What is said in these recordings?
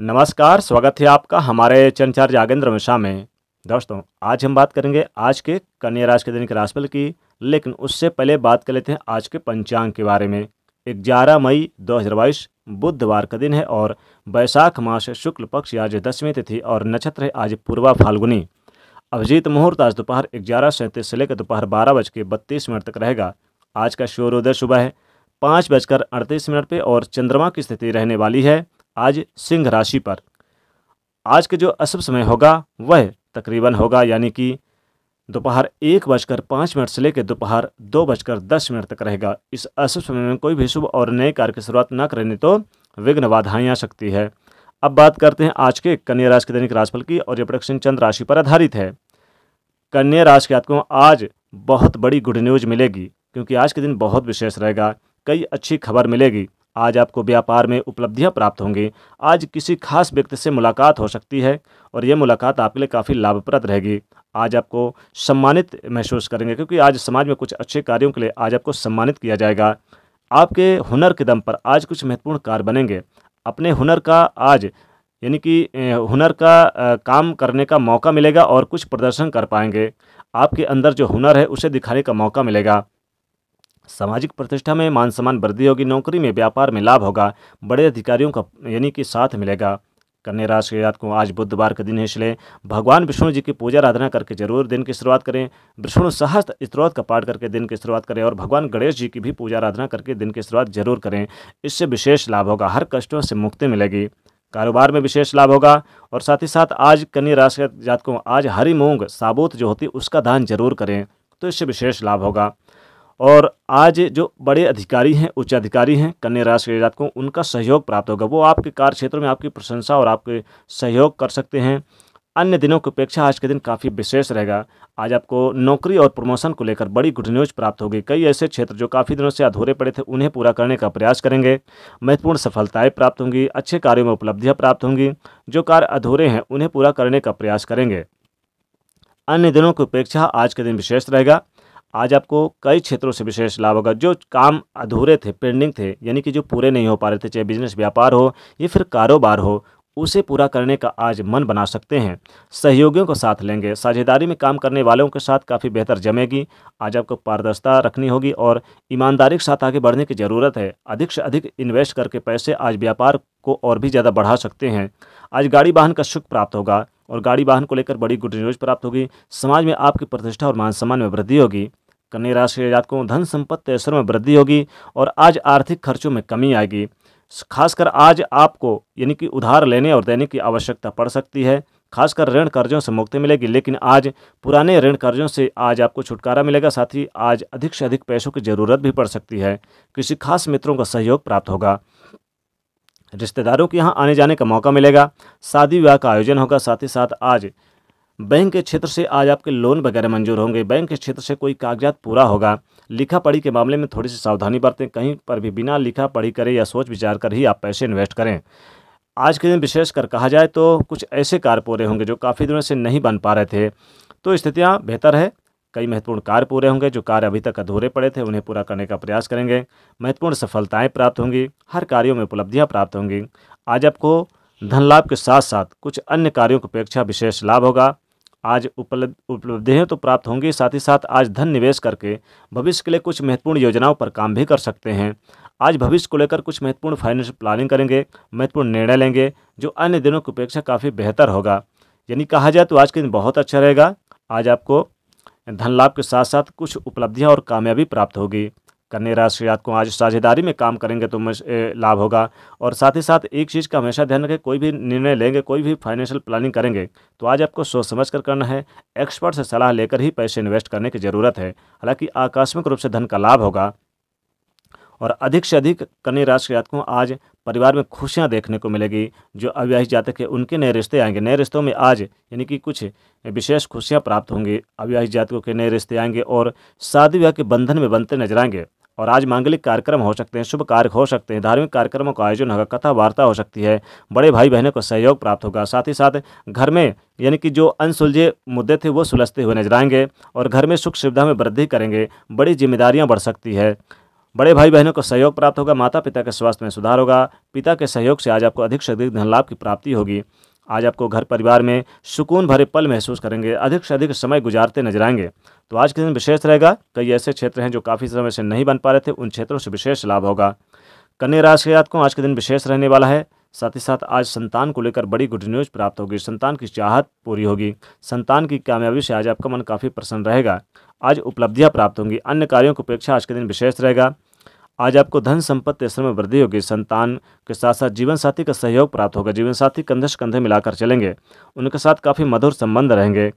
नमस्कार स्वागत है आपका हमारे चंचार जागेंद्र मिश्रा में दोस्तों आज हम बात करेंगे आज के कन्या राशि के दैनिक राशिफल की लेकिन उससे पहले बात कर लेते हैं आज के पंचांग के बारे में ग्यारह मई दो हज़ार बाईस बुधवार का दिन है और बैसाख मास शुक्ल पक्ष आज दसवीं तिथि और नक्षत्र है आज पूर्वा फाल्गुनी अभिजीत मुहूर्त आज दोपहर ग्यारह सैंतीस से लेकर दोपहर बारह बज के बत्तीस मिनट तक रहेगा आज का शोरोदय सुबह है पाँच बजकर अड़तीस मिनट पर और चंद्रमा की स्थिति रहने वाली है आज सिंह राशि पर आज का जो अशुभ समय होगा वह तकरीबन होगा यानी कि दोपहर एक बजकर पाँच मिनट से लेकर दोपहर दो बजकर दस मिनट तक रहेगा इस अशुभ समय में कोई भी शुभ और नए कार्य की शुरुआत न करने तो विघ्न बाधाएँ आ सकती है अब बात करते हैं आज के कन्या राशि के दैनिक राशिफल की और ये प्रोडक्शन चंद्र राशि पर आधारित है कन्या राशि के आतकों आज बहुत बड़ी गुड न्यूज मिलेगी क्योंकि आज के दिन बहुत विशेष रहेगा कई अच्छी खबर मिलेगी आज आपको व्यापार में उपलब्धियां प्राप्त होंगी आज किसी खास व्यक्ति से मुलाकात हो सकती है और यह मुलाकात आपके लिए काफ़ी लाभप्रद रहेगी आज आपको सम्मानित महसूस करेंगे क्योंकि आज समाज में कुछ अच्छे कार्यों के लिए आज आपको सम्मानित किया जाएगा आपके हुनर के दम पर आज कुछ महत्वपूर्ण कार्य बनेंगे अपने हुनर का आज यानी कि हुनर का काम करने का मौका मिलेगा और कुछ प्रदर्शन कर पाएंगे आपके अंदर जो हुनर है उसे दिखाने का मौका मिलेगा सामाजिक प्रतिष्ठा में मान सम्मान वृद्धि होगी नौकरी में व्यापार में लाभ होगा बड़े अधिकारियों का यानी कि साथ मिलेगा कन्या राशि के रात को आज बुधवार के दिन है इसलिए भगवान विष्णु जी की पूजा आराधना करके जरूर दिन की शुरुआत करें विष्णु सहस्त्र स्त्रोत का पाठ करके दिन की शुरुआत करें और भगवान गणेश जी की भी पूजा आराधना करके दिन की शुरुआत जरूर करें इससे विशेष लाभ होगा हर कष्टों से मुक्ति मिलेगी कारोबार में विशेष लाभ होगा और साथ ही साथ आज कन्या राशि के जातकों आज हरी मूंग साबुत जो होती उसका दान जरूर करें तो इससे विशेष लाभ होगा और आज जो बड़े अधिकारी हैं उच्च अधिकारी हैं कन्या राशि के जातकों उनका सहयोग प्राप्त होगा वो आपके कार्य क्षेत्र में आपकी प्रशंसा और आपके सहयोग कर सकते हैं अन्य दिनों की अपेक्षा आज के दिन काफ़ी विशेष रहेगा आज आपको नौकरी और प्रमोशन को लेकर बड़ी गुड न्यूज प्राप्त होगी कई ऐसे क्षेत्र जो काफ़ी दिनों से अधूरे पड़े थे उन्हें पूरा करने का प्रयास करेंगे महत्वपूर्ण सफलताएं प्राप्त होंगी अच्छे कार्यों में उपलब्धियां प्राप्त होंगी जो कार्य अधूरे हैं उन्हें पूरा करने का प्रयास करेंगे अन्य दिनों की अपेक्षा आज के दिन विशेष रहेगा आज आपको कई क्षेत्रों से विशेष लाभ होगा जो काम अधूरे थे पेंडिंग थे यानी कि जो पूरे नहीं हो पा रहे थे चाहे बिजनेस व्यापार हो या फिर कारोबार हो उसे पूरा करने का आज मन बना सकते हैं सहयोगियों को साथ लेंगे साझेदारी में काम करने वालों के साथ काफ़ी बेहतर जमेगी आज आपको पारदर्शिता रखनी होगी और ईमानदारी के साथ आगे बढ़ने की ज़रूरत है अधिक से अधिक इन्वेस्ट करके पैसे आज व्यापार को और भी ज़्यादा बढ़ा सकते हैं आज गाड़ी वाहन का सुख प्राप्त होगा और गाड़ी वाहन को लेकर बड़ी गुड न्यूज प्राप्त होगी समाज में आपकी प्रतिष्ठा और मान सम्मान में वृद्धि होगी कन्या राशि के जातकों धन संपत्ति ऐश्वर्य में वृद्धि होगी और आज आर्थिक खर्चों में कमी आएगी खासकर आज आपको यानी कि उधार लेने और देने की आवश्यकता पड़ सकती है खासकर ऋण कर्जों से मुक्ति मिलेगी लेकिन आज पुराने ऋण कर्जों से आज आपको छुटकारा मिलेगा साथ ही आज अधिक से अधिक पैसों की जरूरत भी पड़ सकती है किसी खास मित्रों का सहयोग प्राप्त होगा रिश्तेदारों के यहाँ आने जाने का मौका मिलेगा शादी विवाह का आयोजन होगा साथ ही साथ आज बैंक के क्षेत्र से आज आपके लोन वगैरह मंजूर होंगे बैंक के क्षेत्र से कोई कागजात पूरा होगा लिखा पढ़ी के मामले में थोड़ी सी सावधानी बरतें कहीं पर भी बिना लिखा पढ़ी करें या सोच विचार कर ही आप पैसे इन्वेस्ट करें आज के दिन विशेषकर कहा जाए तो कुछ ऐसे कार्य पूरे होंगे जो काफ़ी दिनों से नहीं बन पा रहे थे तो स्थितियाँ बेहतर है कई महत्वपूर्ण कार्य पूरे होंगे जो कार्य अभी तक अधूरे पड़े थे उन्हें पूरा करने का प्रयास करेंगे महत्वपूर्ण सफलताएं प्राप्त होंगी हर कार्यों में उपलब्धियां प्राप्त होंगी आज आपको धन लाभ के साथ साथ कुछ अन्य कार्यों की अपेक्षा विशेष लाभ होगा आज उपलब्ध उपलब्धियाँ तो प्राप्त होंगी साथ ही साथ आज धन निवेश करके भविष्य के लिए कुछ महत्वपूर्ण योजनाओं पर काम भी कर सकते हैं आज भविष्य को लेकर कुछ महत्वपूर्ण फाइनेंशियल प्लानिंग करेंगे महत्वपूर्ण निर्णय लेंगे जो अन्य दिनों की अपेक्षा काफ़ी बेहतर होगा यानी कहा जाए तो आज के दिन बहुत अच्छा रहेगा आज आपको धन लाभ के साथ साथ कुछ उपलब्धियाँ और कामयाबी प्राप्त होगी कन्या राशि रात को आज साझेदारी में काम करेंगे तो लाभ होगा और साथ ही साथ एक चीज़ का हमेशा ध्यान रखें कोई भी निर्णय लेंगे कोई भी फाइनेंशियल प्लानिंग करेंगे तो आज आपको सोच समझ कर करना है एक्सपर्ट से सलाह लेकर ही पैसे इन्वेस्ट करने की ज़रूरत है हालांकि आकस्मिक रूप से धन का लाभ होगा और अधिक से अधिक कन्या राशि जातकों आज परिवार में खुशियां देखने को मिलेगी जो अविवाहित जातक है उनके नए रिश्ते आएंगे नए रिश्तों में आज यानी कि कुछ विशेष खुशियां प्राप्त होंगी अविवाहित जातकों के नए रिश्ते आएंगे और शादी विवाह के बंधन में बनते नजर आएंगे और आज मांगलिक कार्यक्रम हो सकते हैं शुभ कार्य हो सकते हैं धार्मिक कार्यक्रमों का आयोजन होगा कथा वार्ता हो सकती है बड़े भाई बहनों को सहयोग प्राप्त होगा साथ ही साथ घर में यानी कि जो अनसुलझे मुद्दे थे वो सुलझते हुए नजर आएंगे और घर में सुख सुविधा में वृद्धि करेंगे बड़ी जिम्मेदारियाँ बढ़ सकती है बड़े भाई बहनों को सहयोग प्राप्त होगा माता पिता के स्वास्थ्य में सुधार होगा पिता के सहयोग से आज आपको अधिक से अधिक धन लाभ की प्राप्ति होगी आज आपको घर परिवार में सुकून भरे पल महसूस करेंगे अधिक से अधिक समय गुजारते नजर आएंगे तो आज के दिन विशेष रहेगा कई ऐसे क्षेत्र हैं जो काफ़ी समय से नहीं बन पा रहे थे उन क्षेत्रों से विशेष लाभ होगा कन्या राशि के को आज के दिन विशेष रहने वाला है साथ ही साथ आज संतान को लेकर बड़ी गुड न्यूज प्राप्त होगी संतान की चाहत पूरी होगी संतान की कामयाबी से आज आपका मन काफ़ी प्रसन्न रहेगा आज उपलब्धियां प्राप्त होंगी अन्य कार्यों की अपेक्षा आज के दिन विशेष रहेगा आज आपको धन संपत्ति स्तर में वृद्धि होगी संतान के साथ साथ जीवन साथी का सहयोग प्राप्त होगा जीवन साथी कंधे से कंधे मिलाकर चलेंगे उनके साथ काफ़ी मधुर संबंध रहेंगे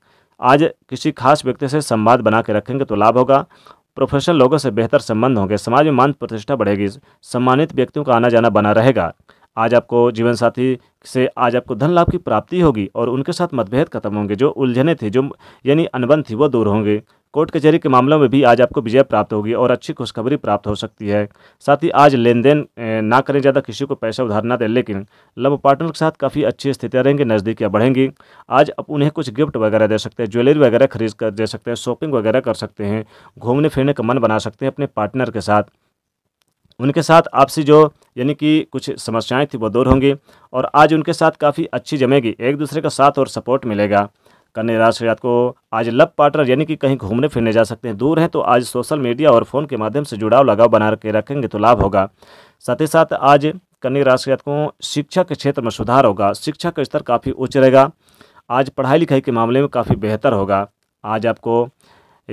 आज किसी खास व्यक्ति से संवाद बना के रखेंगे तो लाभ होगा प्रोफेशनल लोगों से बेहतर संबंध होंगे समाज में मान प्रतिष्ठा बढ़ेगी सम्मानित व्यक्तियों का आना जाना बना रहेगा आज आपको जीवन साथी से आज आपको धन लाभ की प्राप्ति होगी और उनके साथ मतभेद खत्म होंगे जो उलझने थे जो यानी अनबन थी वो दूर होंगे कोर्ट कचहरी के मामलों में भी आज आपको विजय प्राप्त होगी और अच्छी खुशखबरी प्राप्त हो सकती है साथ ही आज लेन देन ना करें ज़्यादा किसी को पैसा उधार ना दें लेकिन लव पार्टनर के साथ काफ़ी अच्छी स्थितियाँ रहेंगी नज़दीकियाँ बढ़ेंगी आज आप उन्हें कुछ गिफ्ट वगैरह दे सकते हैं ज्वेलरी वगैरह खरीद कर दे सकते हैं शॉपिंग वगैरह कर सकते हैं घूमने फिरने का मन बना सकते हैं अपने पार्टनर के साथ उनके साथ आपसी जो यानी कि कुछ समस्याएं थी वो दूर होंगी और आज उनके साथ काफ़ी अच्छी जमेगी एक दूसरे का साथ और सपोर्ट मिलेगा कन्या राशि रात को आज लव पार्टनर यानी कि कहीं घूमने फिरने जा सकते हैं दूर हैं तो आज सोशल मीडिया और फोन के माध्यम से जुड़ाव लगाव बना के रखेंगे तो लाभ होगा साथ ही साथ आज कन्या राशि रात को शिक्षा के क्षेत्र में सुधार होगा शिक्षा का स्तर काफ़ी उच्च रहेगा आज पढ़ाई लिखाई के मामले में काफ़ी बेहतर होगा आज आपको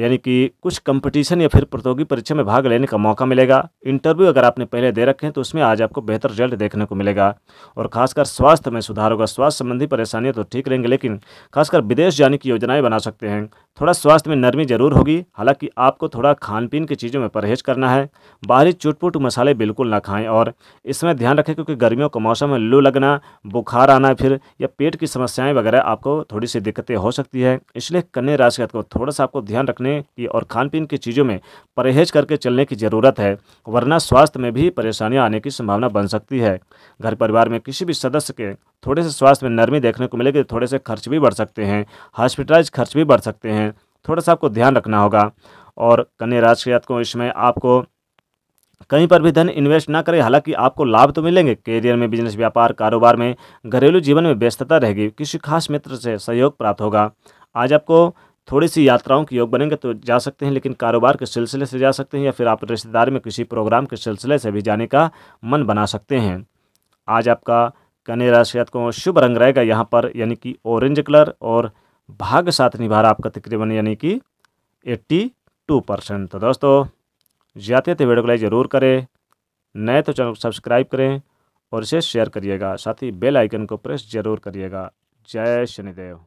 यानी कि कुछ कंपटीशन या फिर प्रतियोगी परीक्षा में भाग लेने का मौका मिलेगा इंटरव्यू अगर आपने पहले दे रखे हैं तो उसमें आज आपको बेहतर रिजल्ट देखने को मिलेगा और खासकर स्वास्थ्य में सुधार होगा स्वास्थ्य संबंधी परेशानियाँ तो ठीक रहेंगी लेकिन खासकर विदेश जाने की योजनाएँ बना सकते हैं थोड़ा स्वास्थ्य में नरमी जरूर होगी हालांकि आपको थोड़ा खान पीन की चीज़ों में परहेज करना है बाहरी चुटपुट मसाले बिल्कुल ना खाएं और इसमें ध्यान रखें क्योंकि गर्मियों का मौसम में लू लगना बुखार आना फिर या पेट की समस्याएं वगैरह आपको थोड़ी सी दिक्कतें हो सकती है इसलिए कन्या राशि को थोड़ा सा आपको ध्यान रखना रखने की और खान पीन की चीज़ों में परहेज करके चलने की ज़रूरत है वरना स्वास्थ्य में भी परेशानियाँ आने की संभावना बन सकती है घर परिवार में किसी भी सदस्य के थोड़े से स्वास्थ्य में नरमी देखने को मिलेगी थोड़े से खर्च भी बढ़ सकते हैं हॉस्पिटलाइज खर्च भी बढ़ सकते हैं थोड़ा सा आपको ध्यान रखना होगा और कन्या राशि के को इसमें आपको कहीं पर भी धन इन्वेस्ट ना करें हालांकि आपको लाभ तो मिलेंगे करियर में बिजनेस व्यापार कारोबार में घरेलू जीवन में व्यस्तता रहेगी किसी खास मित्र से सहयोग प्राप्त होगा आज आपको थोड़ी सी यात्राओं के योग बनेंगे तो जा सकते हैं लेकिन कारोबार के सिलसिले से जा सकते हैं या फिर आप रिश्तेदार में किसी प्रोग्राम के सिलसिले से भी जाने का मन बना सकते हैं आज आपका कन्या राशियात को शुभ रंग रहेगा यहाँ पर यानी कि ऑरेंज कलर और भाग्य साथ निभा रहा आपका तकरीबन यानी कि एट्टी टू परसेंट तो दोस्तों जाते थे वीडियो को लाइक ज़रूर करें नए तो चैनल को सब्सक्राइब करें और इसे शेयर करिएगा साथ ही बेल आइकन को प्रेस जरूर करिएगा जय शनिदेव